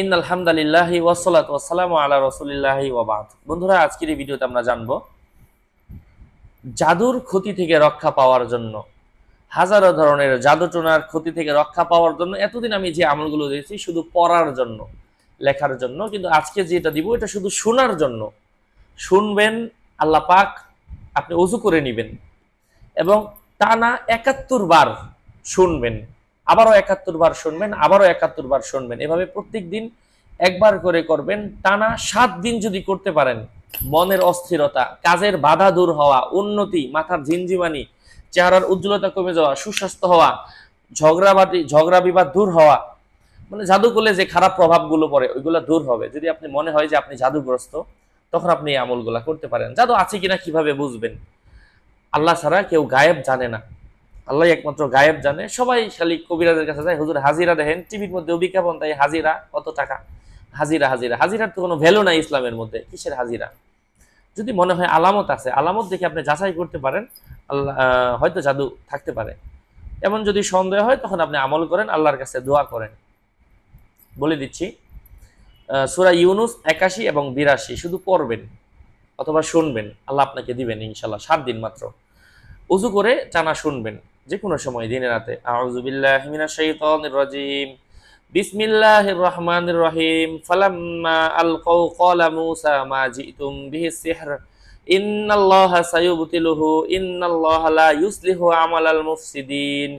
in আলহামদুলিল্লাহি ওয়াসালাত আল্লাহ আলা রসুলিল্লাহি ওয়াবাদ বন্ধুরা আজকের এই ভিডিওতে আমরা জানব জাদুর ক্ষতি থেকে রক্ষা পাওয়ার জন্য হাজারো ধরনের জাদুটোনার ক্ষতি থেকে রক্ষা পাওয়ার জন্য এতদিন আমি যে আমলগুলো দিয়েছি শুধু পড়ার জন্য লেখার জন্য কিন্তু আজকে যেটা দিব এটা শুধু শোনার জন্য শুনবেন আল্লাহ পাক আপনি উজু করে নেবেন এবং টানা একাত্তর বার শুনবেন আবারও একাত্তর বার শুনবেন আবারও একাত্তর বার শুনবেন এভাবে প্রত্যেক দিন একবার করে করবেন টানা সাত দিন যদি করতে পারেন মনের অস্থিরতা কাজের বাধা দূর হওয়া উন্নতি মাথার ঝিনঝিমানি চেহারার উজ্জ্বলতা কমে যাওয়া সুস্বাস্থ্য হওয়া ঝগড়াবাদী ঝগড়া বিবাদ দূর হওয়া মানে জাদু করলে যে খারাপ প্রভাবগুলো পড়ে ওইগুলো দূর হবে যদি আপনি মনে হয় যে আপনি জাদুগ্রস্ত তখন আপনি এই আমলগুলা করতে পারেন জাদু আছে কিনা কিভাবে বুঝবেন আল্লাহ ছাড়া কেউ গায়েব জানে না আল্লাহ একমাত্র গায়েব জানে সবাই শালিক কবিরাজের কাছে যায় হুজুর হাজিরা দেখেন টিভির মধ্যে বিজ্ঞাপন তাই হাজিরা কত টাকা হাজিরা হাজিরা হাজিরার তো কোনো ভ্যালু নাই ইসলামের মধ্যে কিসের হাজিরা যদি মনে হয় আলামত আছে আলামত দেখে আপনি যাচাই করতে পারেন আল্লাহ হয়তো জাদু থাকতে পারে এমন যদি সন্দেহ হয় তখন আপনি আমল করেন আল্লাহর কাছে দোয়া করেন বলে দিচ্ছি সুরা ইউনুস একাশি এবং বিরাশি শুধু পড়বেন অথবা শুনবেন আল্লাহ আপনাকে দিবেন ইনশাল্লাহ সাত দিন মাত্র উজু করে টানা শুনবেন যে কোনো সময় দিনে রাতে আউজুবিল্লাহিমিনাশাইতানির বিসমিল্লাহির রহমানির রহিম ফালাম্মা আলকাউ ক্বালা মূসা মা জিতুম বিহিস সিহর ইন্নাল্লাহা সায়ুবতিলুহু ইন্নাল্লাহা লা ইউসলিহু আমালাল মুফসিদিন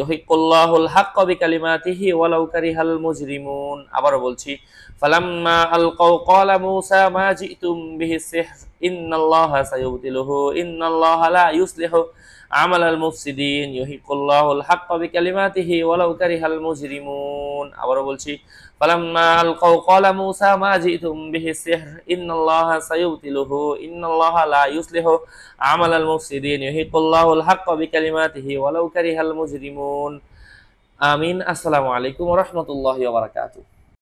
ইউহিকুল্লাহুল হাক্ক বিকালিমাতিহি ওয়ালাউ কারিহাল মুজরিমুন আবারো বলছি ফালাম্মা আলকাউ ক্বালা মূসা মা জিতুম বিহি সিহর ইন্নাল্লাহা সায়ুবতিলুহু ইন্নাল্লাহা লা ইউসলিহু আমালাল মুফসিদিন ইউহিকুল্লাহুল হাক্ক বিকালিমাতিহি ওয়ালাউ কারিহাল মুজরিমুন আবারো বলছি ফালাম্মা আলকাউ ক্বালা মূসা মা জিতুম বিহি সিহর ইন্নাল্লাহা সায়ুবতিলুহু ইন্নাল্লাহা লা ইউসলিহু আমালাল মুফসিদিন ইউহিকুল্লাহুল হাক্ক বিকালিমাতিহি ওয়ালাউ কারিহাল মুজরিমুন আমিন আসসালামু আলাইকুম রহমতুল্লাহ বারাকাতুহ